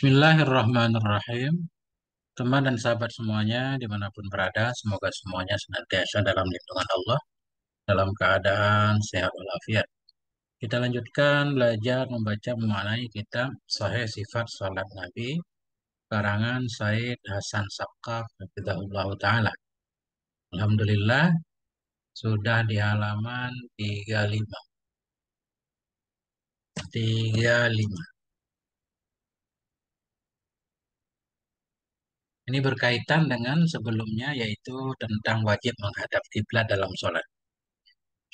Bismillahirrahmanirrahim. Teman dan sahabat semuanya, dimanapun berada, semoga semuanya senantiasa dalam lindungan Allah, dalam keadaan sehat walafiat. Kita lanjutkan belajar membaca memaknai kitab Sahih Sifat Salat Nabi, karangan Said Hasan Sakaf, Hafizahullah Ta'ala. Alhamdulillah, sudah di halaman 35. 35. Ini berkaitan dengan sebelumnya yaitu tentang wajib menghadap kiblat dalam sholat.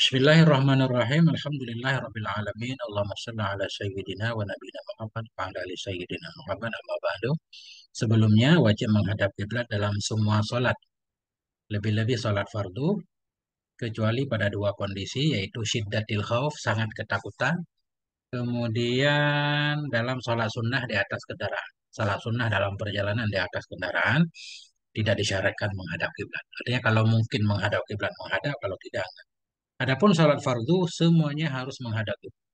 Bismillahirrahmanirrahim. Alhamdulillahirrahmanirrahim. Allahumma salli ala sayyidina wa nabina Muhammad wa ala sayyidina Muhammad amma ba'du. Sebelumnya wajib menghadap kiblat dalam semua sholat. Lebih-lebih sholat fardu kecuali pada dua kondisi yaitu syiddatil khauf sangat ketakutan kemudian dalam sholat sunnah di atas kendaraan salat sunnah dalam perjalanan di atas kendaraan tidak disyaratkan menghadap kiblat. Artinya kalau mungkin menghadap kiblat menghadap, kalau tidak enggak. Adapun salat fardu semuanya harus menghadap kiblat.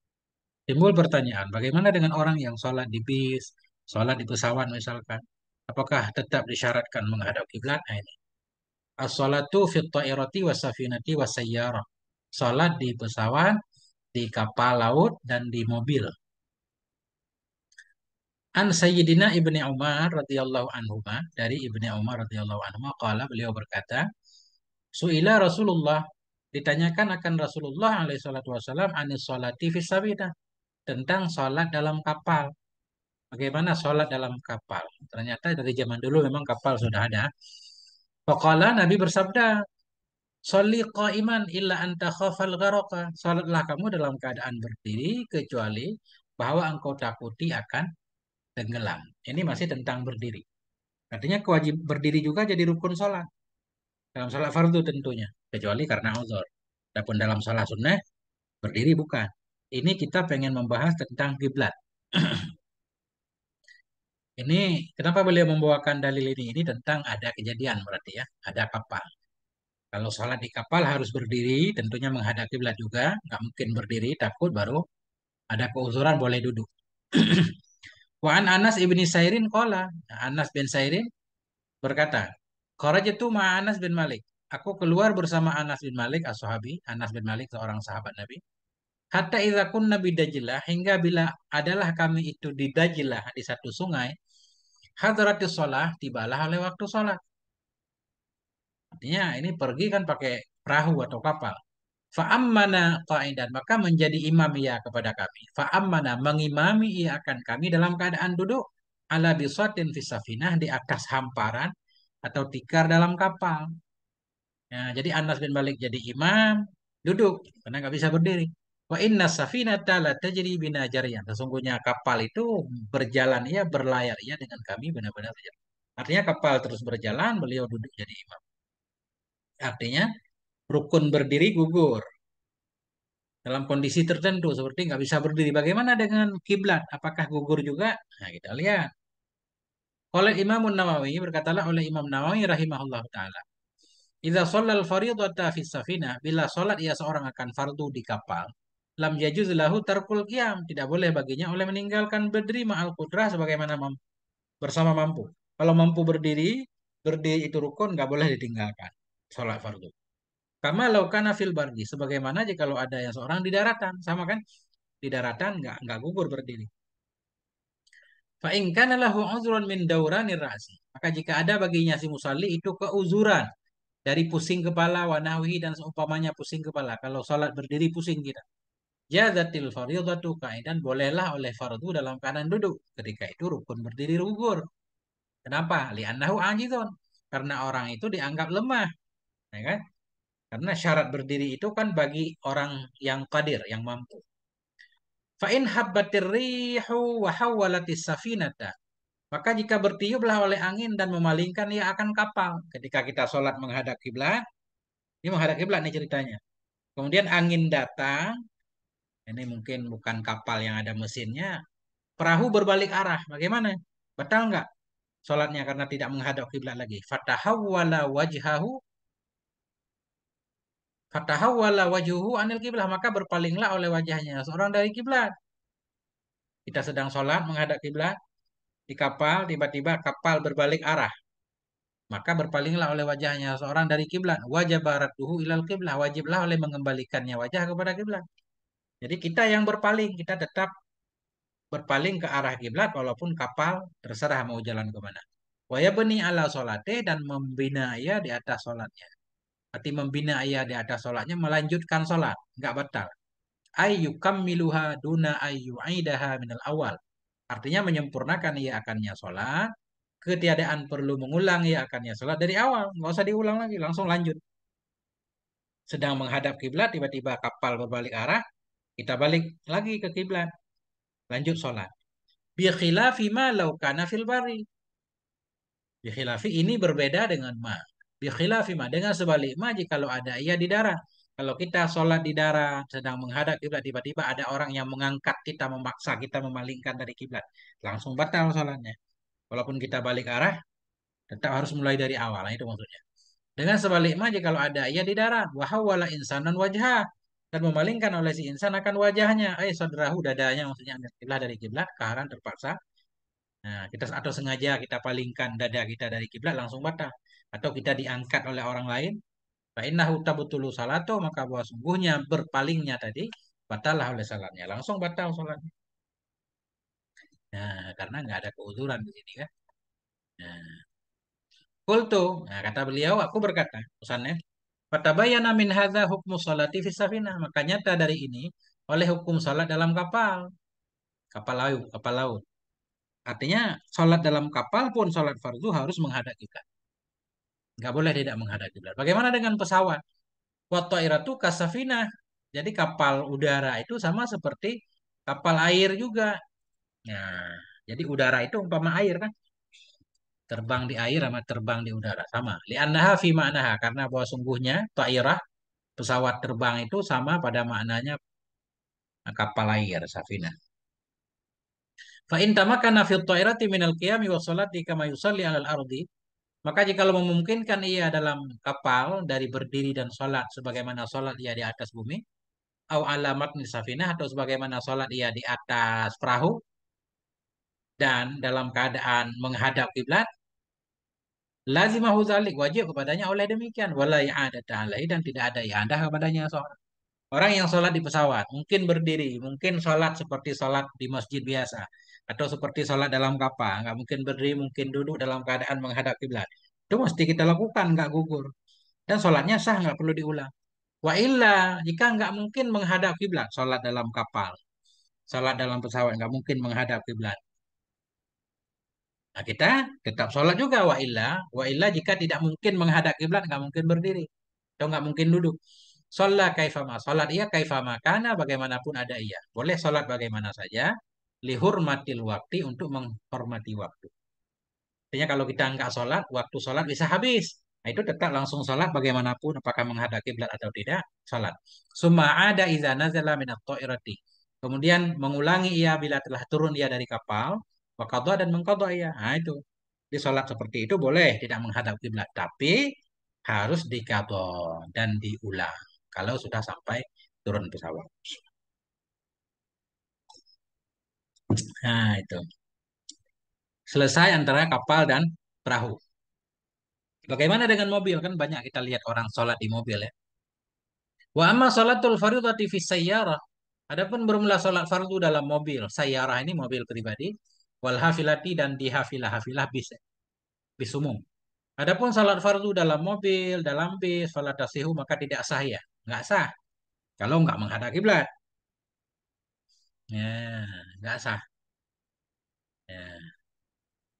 Timbul pertanyaan, bagaimana dengan orang yang salat di bis, salat di pesawat misalkan? Apakah tetap disyaratkan menghadap kiblat? Nah, ini. As-salatu fi ta'irati wa safinati di pesawat, di kapal laut dan di mobil. An Sayyidina Ibni Umar radhiyallahu anhu dari Ibni Umar radhiyallahu anhu qala beliau berkata Suila Rasulullah ditanyakan akan Rasulullah alaihi salatu wasallam anis salati fis tentang salat dalam kapal. Bagaimana salat dalam kapal? Ternyata dari zaman dulu memang kapal sudah ada. Faqala Nabi bersabda, "Shalli qa'iman illa anta khafal gharqa." Salatlah kamu dalam keadaan berdiri kecuali bahwa engkau takuti akan tenggelam. Ini masih tentang berdiri. Artinya kewajib berdiri juga jadi rukun sholat. Dalam sholat fardu tentunya. Kecuali karena uzur. Adapun dalam sholat sunnah, berdiri bukan. Ini kita pengen membahas tentang kiblat. ini kenapa beliau membawakan dalil ini? Ini tentang ada kejadian berarti ya. Ada kapal. Kalau sholat di kapal harus berdiri, tentunya menghadap kiblat juga. Gak mungkin berdiri, takut baru ada keuzuran boleh duduk. Wa an Anas ibni Sairin kola. Nah, Anas bin Sairin berkata, Kharajatu ma Anas bin Malik. Aku keluar bersama Anas bin Malik, ashabi. Anas bin Malik seorang sahabat Nabi. Hatta izakun Nabi Dajilah, hingga bila adalah kami itu di Dajilah, di satu sungai, hadratus sholah, tibalah oleh waktu sholat. Artinya ini pergi kan pakai perahu atau kapal. Fa'ammana qa'idan. Maka menjadi imam ia kepada kami. Fa'ammana mengimami ia akan kami dalam keadaan duduk. Ala bisotin fisafinah di atas hamparan atau tikar dalam kapal. Ya, jadi Anas bin Malik jadi imam, duduk karena nggak bisa berdiri. Wa inna safinata la tajri jariyan. Sesungguhnya kapal itu berjalan ia berlayar ia dengan kami benar-benar berjalan. Artinya kapal terus berjalan, beliau duduk jadi imam. Artinya rukun berdiri gugur dalam kondisi tertentu seperti nggak bisa berdiri. Bagaimana dengan kiblat? Apakah gugur juga? Nah, kita lihat. Oleh Imam Nawawi berkatalah oleh Imam Nawawi rahimahullah taala. Idza shallal fardhata fi safina bila salat ia seorang akan fardu di kapal, lam jajuz lahu tarkul qiyam, tidak boleh baginya oleh meninggalkan berdiri ma'al kudrah sebagaimana mampu, bersama mampu. Kalau mampu berdiri, berdiri itu rukun nggak boleh ditinggalkan salat fardu. Kama laukana fil bardi, sebagaimana aja kalau ada yang seorang di daratan, sama kan? Di daratan nggak nggak gugur berdiri. Fa in kana lahu min ra'si. Maka jika ada baginya si musalli itu keuzuran dari pusing kepala wanahwi dan seumpamanya pusing kepala. Kalau salat berdiri pusing kita. Jazatil fardhatu dan bolehlah oleh fardu dalam keadaan duduk ketika itu rukun berdiri rugur. Kenapa? Li'annahu ajizun. Karena orang itu dianggap lemah. Ya kan? Karena syarat berdiri itu kan bagi orang yang qadir, yang mampu. Fa'in habbatir rihu wa hawalatis safinata. Maka jika bertiuplah oleh angin dan memalingkan ia akan kapal. Ketika kita sholat menghadap kiblat, ini menghadap kiblat nih ceritanya. Kemudian angin datang, ini mungkin bukan kapal yang ada mesinnya, perahu berbalik arah. Bagaimana? betul nggak sholatnya karena tidak menghadap kiblat lagi? Fatahawwala wajhahu Fatahawwala wajuhu anil kiblah maka berpalinglah oleh wajahnya seorang dari kiblat. Kita sedang sholat menghadap kiblat di kapal tiba-tiba kapal berbalik arah maka berpalinglah oleh wajahnya seorang dari kiblat wajah barat duhu ilal kiblah wajiblah oleh mengembalikannya wajah kepada kiblat jadi kita yang berpaling kita tetap berpaling ke arah kiblat walaupun kapal terserah mau jalan kemana wajah benih ala solateh dan membina ia di atas sholatnya Berarti membina ia di atas sholatnya, melanjutkan sholat, nggak batal. ayu kamiluha duna ayu aidaha minal awal. Artinya menyempurnakan ia akannya sholat, ketiadaan perlu mengulang ia akannya sholat dari awal, nggak usah diulang lagi, langsung lanjut. Sedang menghadap kiblat, tiba-tiba kapal berbalik arah, kita balik lagi ke kiblat, lanjut sholat. Bikhilafi ma laukana fil bari. Bikhilafi ini berbeda dengan ma. Bikhilafi dengan sebalik ma kalau ada ia di darah Kalau kita sholat di darah sedang menghadap kiblat tiba-tiba ada orang yang mengangkat kita memaksa kita memalingkan dari kiblat langsung batal sholatnya. Walaupun kita balik arah tetap harus mulai dari awal nah, itu maksudnya. Dengan sebalik ma kalau ada ia di darah wahawala insanan wajah dan memalingkan oleh si insan akan wajahnya, eh saudarahu dadanya maksudnya kiblat dari kiblat keharan terpaksa Nah, kita atau sengaja kita palingkan dada kita dari kiblat langsung batal atau kita diangkat oleh orang lain fa tabutulu salato maka bahwa sungguhnya berpalingnya tadi batalah oleh salatnya. Langsung batal salatnya. Nah, karena nggak ada keuzuran di sini kan. Nah. Kultu, nah, kata beliau, aku berkata, pesannya, Fatabayana min hadza hukmu salati fi safinah. Maka nyata dari ini, oleh hukum salat dalam kapal. Kapal laut, kapal laut. Artinya, salat dalam kapal pun salat fardu harus menghadap kita. Nggak boleh tidak menghadap kiblat. Bagaimana dengan pesawat? Watairatu kasafina. Jadi kapal udara itu sama seperti kapal air juga. Nah, jadi udara itu umpama air kan. Terbang di air sama terbang di udara sama. Li anha fi ma'naha karena bahwa sungguhnya ta'irah pesawat terbang itu sama pada maknanya kapal air safina. Fa in tamakana fi ta'irati min al-qiyami wa salati kama yusalli 'ala al-ardi maka jika memungkinkan ia dalam kapal dari berdiri dan sholat sebagaimana sholat ia di atas bumi, atau alamat safinah atau sebagaimana sholat ia di atas perahu, dan dalam keadaan menghadap kiblat, lazimahu zalik wajib kepadanya oleh demikian walai ada dalai dan tidak ada yang ada kepadanya sholat. Orang yang sholat di pesawat, mungkin berdiri, mungkin sholat seperti sholat di masjid biasa atau seperti sholat dalam kapal nggak mungkin berdiri mungkin duduk dalam keadaan menghadap kiblat itu mesti kita lakukan nggak gugur dan sholatnya sah nggak perlu diulang wa illa jika nggak mungkin menghadap kiblat sholat dalam kapal sholat dalam pesawat nggak mungkin menghadap kiblat Nah, kita tetap sholat juga wa illa. Wa illa jika tidak mungkin menghadap kiblat, nggak mungkin berdiri. Atau nggak mungkin duduk. Sholat kaifama. Sholat iya kaifama. Karena bagaimanapun ada iya Boleh sholat bagaimana saja. Lihur lihurmatil waktu untuk menghormati waktu. Artinya kalau kita nggak sholat, waktu sholat bisa habis. Nah, itu tetap langsung sholat bagaimanapun, apakah menghadapi kiblat atau tidak, sholat. Suma ada izana nazala minat Kemudian mengulangi ia bila telah turun ia dari kapal, wakadwa dan mengkodwa ia. Nah, itu. Di sholat seperti itu boleh tidak menghadap kiblat, tapi harus dikadwa dan diulang kalau sudah sampai turun pesawat. Nah, itu. Selesai antara kapal dan perahu. Bagaimana dengan mobil? Kan banyak kita lihat orang sholat di mobil ya. Wa amma sholatul fardhati fi sayyarah. Adapun bermula sholat fardu dalam mobil. Sayyarah ini mobil pribadi. Wal hafilati dan di hafilah hafilah bis. Bis umum. Adapun sholat fardu dalam mobil, dalam bis, sholat tasihu maka tidak sah ya. Nggak sah. Kalau nggak menghadap kiblat. Ya, nggak sah. Ya.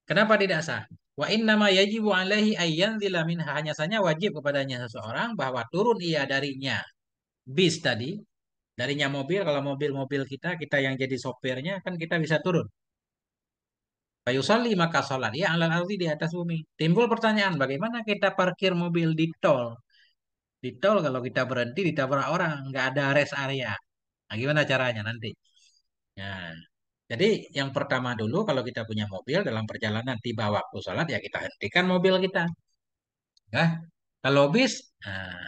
Kenapa tidak sah? Wa innama yajibu alaihi ayyanzila dilamin Hanya saja wajib kepadanya seseorang bahwa turun ia darinya. Bis tadi. Darinya mobil. Kalau mobil-mobil kita, kita yang jadi sopirnya, kan kita bisa turun. Fayusalli maka sholat. Ya alal ardi di atas bumi. Timbul pertanyaan, bagaimana kita parkir mobil di tol? Di tol kalau kita berhenti ditabrak orang, nggak ada rest area. Nah, gimana caranya nanti? Nah, jadi yang pertama dulu kalau kita punya mobil dalam perjalanan tiba waktu sholat ya kita hentikan mobil kita. Nah, kalau bis, nah,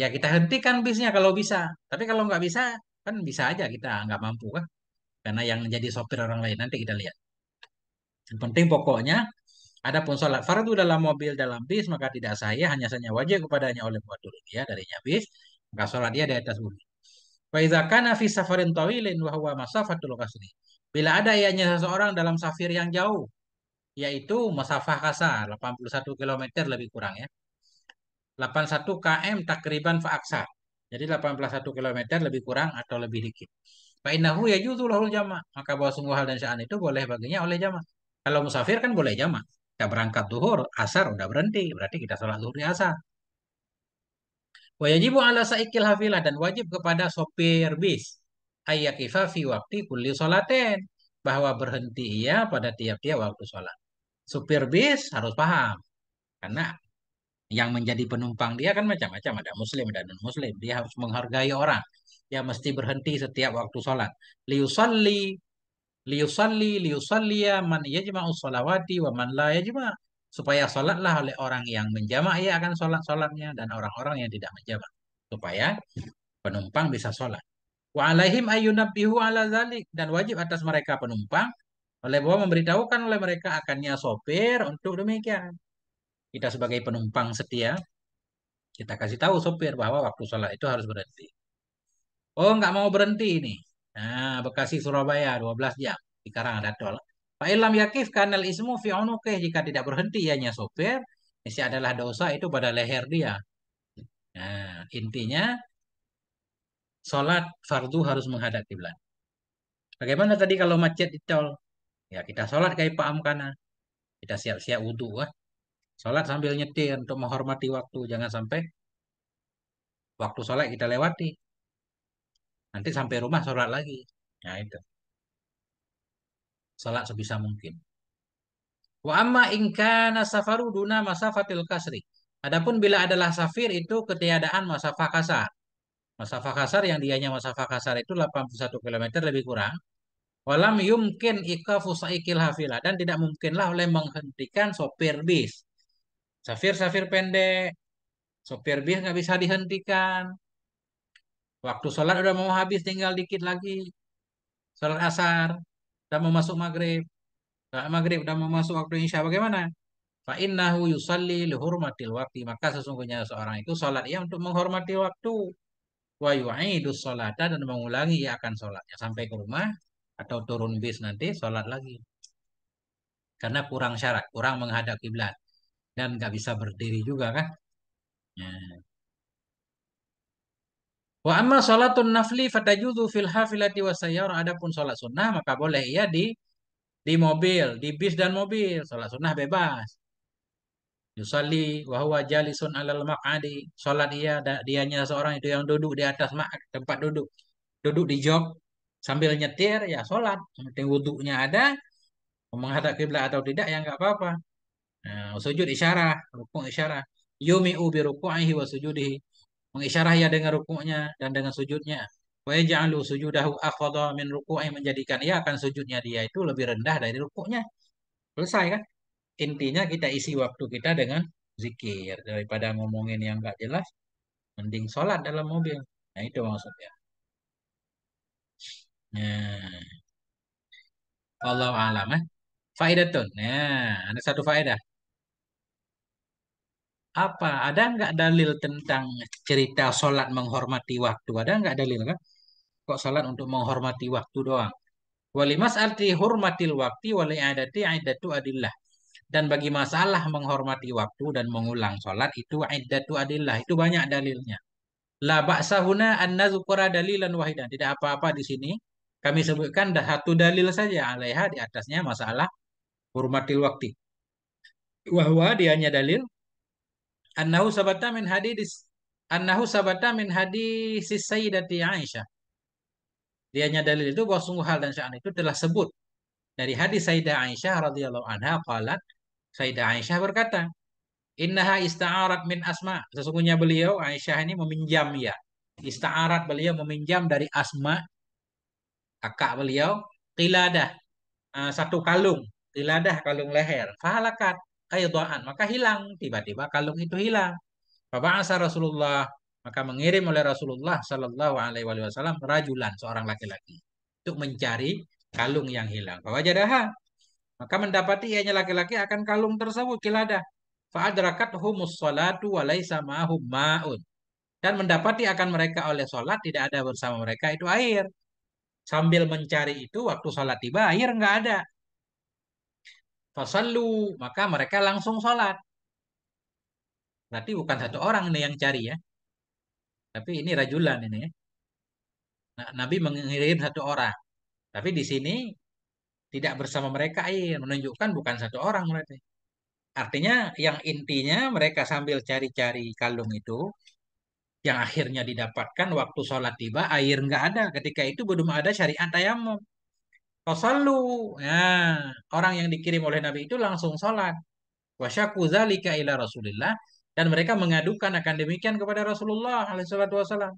ya kita hentikan bisnya kalau bisa. Tapi kalau nggak bisa, kan bisa aja kita nggak mampu kan. Karena yang jadi sopir orang lain nanti kita lihat. Yang penting pokoknya, ada pun sholat fardu dalam mobil dalam bis maka tidak saya hanya saja wajib kepadanya oleh buat turun dia darinya bis maka sholat dia di atas bumi. Wa idza kana fi safarin tawilin wa huwa masafatul qasri. Bila ada ianya seseorang dalam safir yang jauh, yaitu masafah kasar 81 km lebih kurang ya. 81 km takriban faaksa. Jadi 81 km lebih kurang atau lebih dikit. Fa innahu yajuzu lahul jama'. Maka bahwa sungguh hal dan sya'an itu boleh baginya oleh jama'. Kalau musafir kan boleh jama'. Kita berangkat duhur, asar udah berhenti. Berarti kita sholat duhur di asar. Wajib ala saikil hafilah dan wajib kepada sopir bis ayakifa fi waktu kulli solaten bahwa berhenti ia pada tiap-tiap waktu sholat. Supir bis harus paham karena yang menjadi penumpang dia kan macam-macam ada muslim dan non muslim dia harus menghargai orang dia mesti berhenti setiap waktu sholat liusalli liusalli liusalliya man yajma'u salawati wa man la yajma' supaya sholatlah oleh orang yang menjamak ia akan sholat sholatnya dan orang-orang yang tidak menjamak supaya penumpang bisa sholat. Wa alaihim ayunabihu ala zalik dan wajib atas mereka penumpang oleh bahwa memberitahukan oleh mereka akannya sopir untuk demikian. Kita sebagai penumpang setia kita kasih tahu sopir bahwa waktu sholat itu harus berhenti. Oh nggak mau berhenti ini. Nah Bekasi Surabaya 12 jam di tol Fa'ilam yakif kanal ismu fi unukih. Jika tidak berhenti ianya sopir, isi adalah dosa itu pada leher dia. Nah, intinya sholat fardu harus menghadap kiblat. Bagaimana tadi kalau macet di tol? Ya kita sholat kayak Pak Amkana. Kita siap-siap wudhu. ah. Sholat sambil nyetir untuk menghormati waktu. Jangan sampai waktu sholat kita lewati. Nanti sampai rumah sholat lagi. Nah itu salat sebisa mungkin. Wa amma in kana safaru duna masafatil kasri. Adapun bila adalah safir itu ketiadaan masafah kasar. Masafah kasar yang dianya masafah kasar itu 81 km lebih kurang. Walam yumkin ikafu saikil hafila. Dan tidak mungkinlah oleh menghentikan sopir bis. Safir-safir pendek. Sopir bis nggak bisa dihentikan. Waktu sholat udah mau habis tinggal dikit lagi. Sholat asar udah mau masuk maghrib udah maghrib udah mau masuk waktu isya bagaimana fa innahu yusalli lihurmatil hurmatil maka sesungguhnya seorang itu sholat ia untuk menghormati waktu wa yu'idu sholata dan mengulangi ia akan sholatnya sampai ke rumah atau turun bis nanti sholat lagi karena kurang syarat kurang menghadap kiblat dan nggak bisa berdiri juga kan Nah. Wa amma sholatun nafli fatajuzu fil hafilati wasayyar. Adapun sholat sunnah maka boleh ya di di mobil, di bis dan mobil. Sholat sunnah bebas. Yusalli wa huwa jalisun alal maq'adi. Sholat ia dianya seorang itu yang duduk di atas mak tempat duduk. Duduk di jok sambil nyetir ya sholat. Penting wudunya ada. Menghadap kiblat atau tidak ya nggak apa-apa. Nah, sujud isyarah, rukuk isyarah. Yumi'u bi ruku'ihi wa sujudihi mengisyarah ya dengan rukuknya dan dengan sujudnya. Wa ja'alu sujudahu akhadha min ruku'i menjadikan ia akan sujudnya dia itu lebih rendah dari rukuknya. Selesai kan? Intinya kita isi waktu kita dengan zikir daripada ngomongin yang enggak jelas mending sholat dalam mobil. Nah itu maksudnya. Nah. Allah alam eh. Faidatun. Nah, ada satu faedah apa ada nggak dalil tentang cerita sholat menghormati waktu ada nggak dalil kan kok sholat untuk menghormati waktu doang walimas arti hormatil waktu wali adati aidatu adillah dan bagi masalah menghormati waktu dan mengulang sholat itu aidatu adillah itu banyak dalilnya la ba'sahuna an nazukura dalilan wahidan tidak apa-apa di sini kami sebutkan dah satu dalil saja alaiha di atasnya masalah hormatil waktu wahwa dia hanya dalil annahu sabata min hadis annahu sabata min hadis sayyidati Aisyah. Dianya dalil itu bahwa sungguh hal dan sya'an itu telah sebut dari hadis Sayyidah Aisyah radhiyallahu anha qalat Sayyidah Aisyah berkata, "Innaha ista'arat min Asma." Sesungguhnya beliau Aisyah ini meminjam ya. Ista'arat beliau meminjam dari Asma kakak beliau Qiladah ah, satu kalung, tiladah kalung leher. Fahalakat qaidaan maka hilang tiba-tiba kalung itu hilang Faba'asa Rasulullah maka mengirim oleh Rasulullah Shallallahu Alaihi Wasallam rajulan seorang laki-laki untuk mencari kalung yang hilang. Bahwa jadaha maka mendapati ianya laki-laki akan kalung tersebut kilada. Faadrakat humus salatu sama ma'un. Dan mendapati akan mereka oleh sholat tidak ada bersama mereka itu air. Sambil mencari itu waktu sholat tiba air nggak ada. Fasallu, maka mereka langsung sholat. Berarti bukan satu orang nih yang cari ya. Tapi ini rajulan ini ya. Nah, Nabi mengirim satu orang. Tapi di sini tidak bersama mereka ini iya, menunjukkan bukan satu orang berarti. Artinya yang intinya mereka sambil cari-cari kalung itu yang akhirnya didapatkan waktu sholat tiba air nggak ada ketika itu belum ada syariat tayamum Fasallu. ya orang yang dikirim oleh Nabi itu langsung sholat. Wasyaku zalika ila Rasulillah. Dan mereka mengadukan akan demikian kepada Rasulullah wasallam.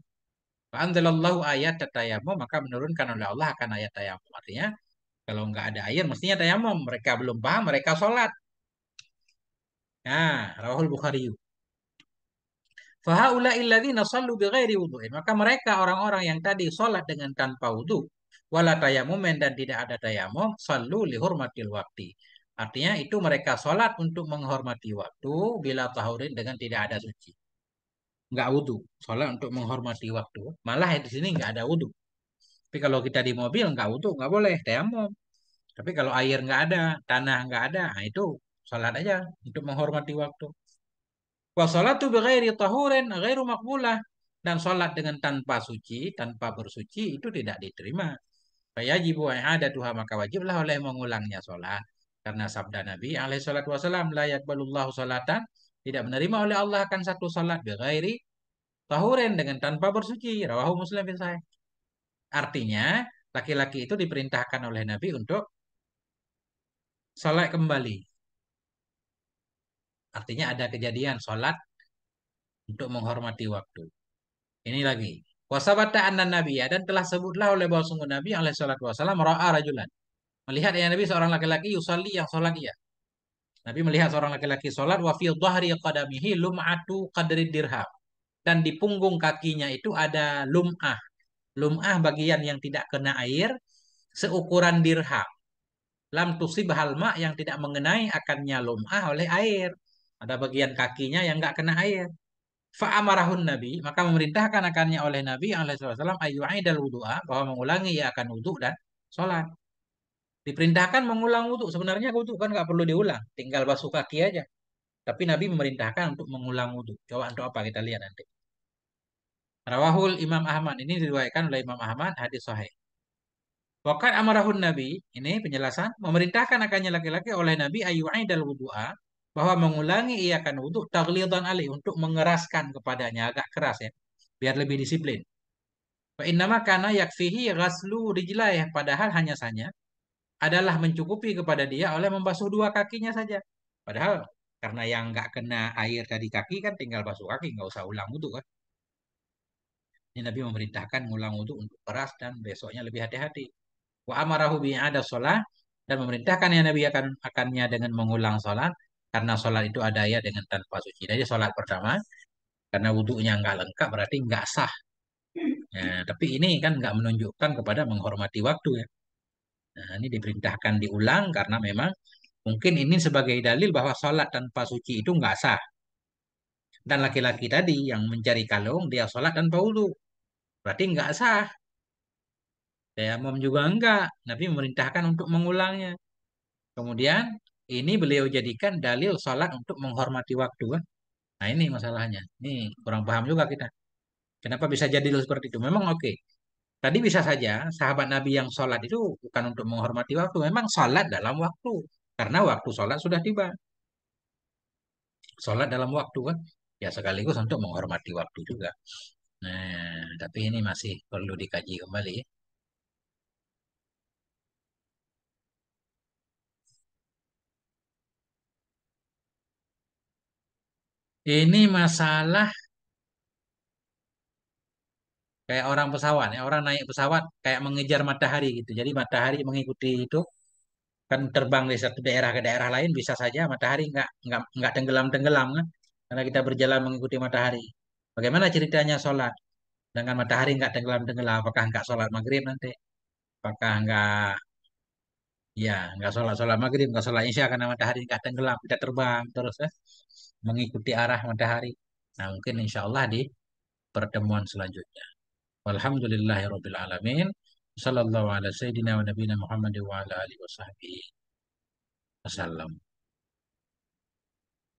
Fa'anzalallahu ayat tayamum. Maka menurunkan oleh Allah akan ayat tayamum. Artinya, kalau nggak ada air, mestinya tayamum. Mereka belum paham, mereka sholat. Nah, ya, Rahul Bukhari. Fahaula illadzina sallu bighairi Maka mereka orang-orang yang tadi sholat dengan tanpa wudhu, wala tayamumen dan tidak ada tayamum sallu lihurmatil waktu. Artinya itu mereka sholat untuk menghormati waktu bila tahurin dengan tidak ada suci. Nggak wudhu. Sholat untuk menghormati waktu. Malah di sini nggak ada wudhu. Tapi kalau kita di mobil nggak wudhu, nggak boleh. Tayamum. Tapi kalau air nggak ada, tanah nggak ada, nah itu sholat aja untuk menghormati waktu. Wa sholatu bighairi tahurin ghairu makbulah. Dan sholat dengan tanpa suci, tanpa bersuci itu tidak diterima. Fayajibu i'adatuha maka wajiblah oleh mengulangnya sholat. Karena sabda Nabi alaihi salatu wasalam la yakbalullahu salatan tidak menerima oleh Allah akan satu salat bighairi tahurin dengan tanpa bersuci. Rawahu Muslim bin Sahih. Artinya, laki-laki itu diperintahkan oleh Nabi untuk sholat kembali. Artinya ada kejadian sholat untuk menghormati waktu. Ini lagi. Wasabata anna nabiya dan telah sebutlah oleh bahwa sungguh Nabi alaihi salatu wasallam ra'a rajulan. Melihat ya Nabi seorang laki-laki yusalli yang sholat ia. Nabi melihat seorang laki-laki sholat wa fi dhahri qadamihi lum'atu qadri dirham. Dan di punggung kakinya itu ada lum'ah. Lum'ah bagian yang tidak kena air seukuran dirham. Lam tusibhal ma' yang tidak mengenai akannya lum'ah oleh air. Ada bagian kakinya yang nggak kena air. Fa'amarahun Nabi, maka memerintahkan akannya oleh Nabi SAW ayyu'aidal wudu'a, bahwa mengulangi ia ya akan wudhu dan sholat. Diperintahkan mengulang wudhu. Sebenarnya wudhu kan nggak perlu diulang, tinggal basuh kaki aja. Tapi Nabi memerintahkan untuk mengulang wudhu. Coba untuk apa kita lihat nanti. Rawahul Imam Ahmad, ini diriwayatkan oleh Imam Ahmad, hadis sahih. Wakat amarahun Nabi, ini penjelasan, memerintahkan akannya laki-laki oleh Nabi ayyu'aidal wudu'a, bahwa mengulangi ia akan wudhu taglidan alih untuk mengeraskan kepadanya agak keras ya biar lebih disiplin. Wa innama kana yakfihi ghaslu rijlaih padahal hanya saja adalah mencukupi kepada dia oleh membasuh dua kakinya saja. Padahal karena yang nggak kena air tadi kaki kan tinggal basuh kaki nggak usah ulang wudhu kan. Ini Nabi memerintahkan ngulang wudhu untuk keras dan besoknya lebih hati-hati. Wa amarahu bi'ada sholat dan memerintahkan yang Nabi akan akannya dengan mengulang sholat karena sholat itu ada ya dengan tanpa suci. Jadi sholat pertama, karena wudhunya nggak lengkap berarti nggak sah. Ya, tapi ini kan nggak menunjukkan kepada menghormati waktu ya. Nah, ini diperintahkan diulang karena memang mungkin ini sebagai dalil bahwa sholat tanpa suci itu nggak sah. Dan laki-laki tadi yang mencari kalung dia sholat tanpa wudhu. Berarti nggak sah. Saya mom juga enggak. tapi memerintahkan untuk mengulangnya. Kemudian ini beliau jadikan dalil sholat untuk menghormati waktu Nah ini masalahnya. Ini kurang paham juga kita. Kenapa bisa jadi seperti itu? Memang oke. Okay. Tadi bisa saja sahabat Nabi yang sholat itu bukan untuk menghormati waktu. Memang sholat dalam waktu. Karena waktu sholat sudah tiba. Sholat dalam waktu kan. Ya sekaligus untuk menghormati waktu juga. Nah, tapi ini masih perlu dikaji kembali ya. Ini masalah kayak orang pesawat ya orang naik pesawat kayak mengejar matahari gitu jadi matahari mengikuti itu kan terbang dari satu daerah ke daerah lain bisa saja matahari nggak nggak nggak tenggelam tenggelam kan karena kita berjalan mengikuti matahari bagaimana ceritanya sholat dengan matahari nggak tenggelam tenggelam apakah nggak sholat maghrib nanti apakah nggak ya nggak sholat sholat maghrib nggak sholat isya karena matahari nggak tenggelam kita terbang terus ya mengikuti arah matahari. Nah, mungkin insya Allah di pertemuan selanjutnya. Walhamdulillahirabbil alamin. Sallallahu ala sayyidina wa Muhammad wa ala alihi wa sahbihi. Wasallam.